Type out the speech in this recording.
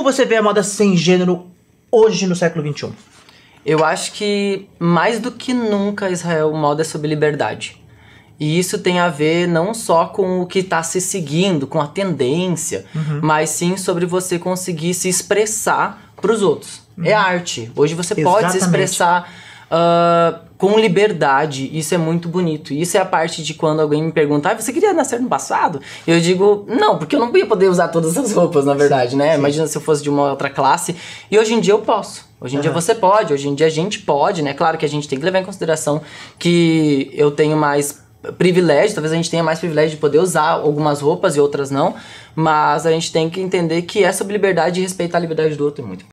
Como você vê a moda sem gênero hoje no século XXI? Eu acho que mais do que nunca Israel moda é sobre liberdade. E isso tem a ver não só com o que está se seguindo, com a tendência, uhum. mas sim sobre você conseguir se expressar para os outros. É uhum. É arte. Hoje você Exatamente. pode se expressar. Uh, com liberdade. Isso é muito bonito. Isso é a parte de quando alguém me pergunta: ah, você queria nascer no passado? Eu digo: não, porque eu não ia poder usar todas as roupas, na verdade, né? sim, né? Sim. Imagina se eu fosse de uma outra classe. E hoje em dia eu posso. Hoje em uhum. dia você pode, hoje em dia a gente pode, né? Claro que a gente tem que levar em consideração que eu tenho mais privilégio, talvez a gente tenha mais privilégio de poder usar algumas roupas e outras não, mas a gente tem que entender que é sobre liberdade e respeitar a liberdade do outro é muito